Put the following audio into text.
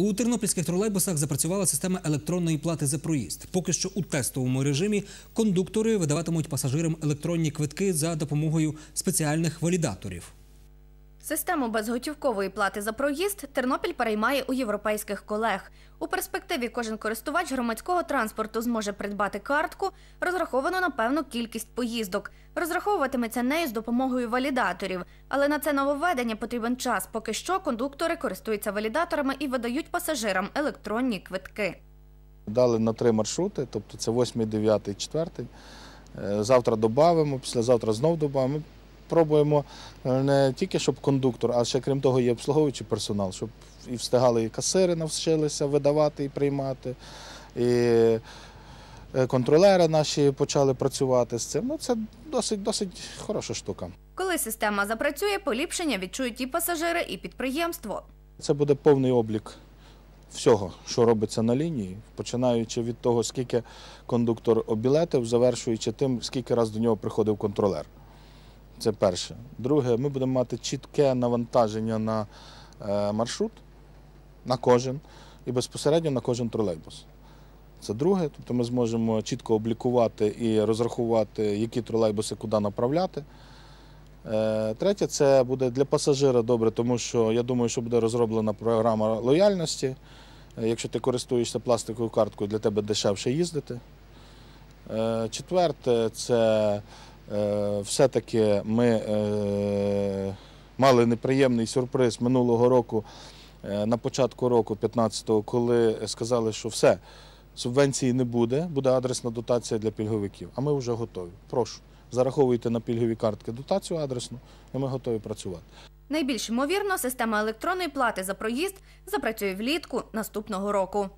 У тернопільських тролейбусах запрацювала система електронної плати за проїзд. Поки що у тестовому режимі кондуктори видаватимуть пасажирам електронні квитки за допомогою спеціальних валідаторів. Систему безготівкової плати за проїзд Тернопіль переймає у європейських колег. У перспективі кожен користувач громадського транспорту зможе придбати картку, розраховану на певну кількість поїздок. Розраховуватиметься нею з допомогою валідаторів. Але на це нововведення потрібен час. Поки що кондуктори користуються валідаторами і видають пасажирам електронні квитки. Дали на три маршрути, тобто це 8, 9, 4. Завтра додамо, післязавтра знов додамо пробуємо е, не тільки щоб кондуктор, а ще крім того, є обслуговуючий персонал, щоб і встигали і касири навчилися видавати і приймати. І е, Контролери наші почали працювати з цим. Ну це досить досить хороша штука. Коли система запрацює, поліпшення відчують і пасажири, і підприємство. Це буде повний облік всього, що робиться на лінії, починаючи від того, скільки кондуктор обілетив, завершуючи тим, скільки раз до нього приходив контролер. Це перше. Друге, ми будемо мати чітке навантаження на е, маршрут, на кожен і безпосередньо на кожен тролейбус. Це друге, тобто ми зможемо чітко облікувати і розрахувати, які тролейбуси куди направляти. Е, третє, це буде для пасажира добре, тому що я думаю, що буде розроблена програма лояльності. Е, якщо ти користуєшся пластиковою карткою, для тебе дешевше їздити. Четверте, це Е, все-таки ми е, мали неприємний сюрприз минулого року, е, на початку року, 15-го, коли сказали, що все, субвенції не буде, буде адресна дотація для пільговиків. А ми вже готові. Прошу, зараховуйте на пільгові картки дотацію адресну, і ми готові працювати. Найбільш ймовірно, система електронної плати за проїзд запрацює влітку наступного року.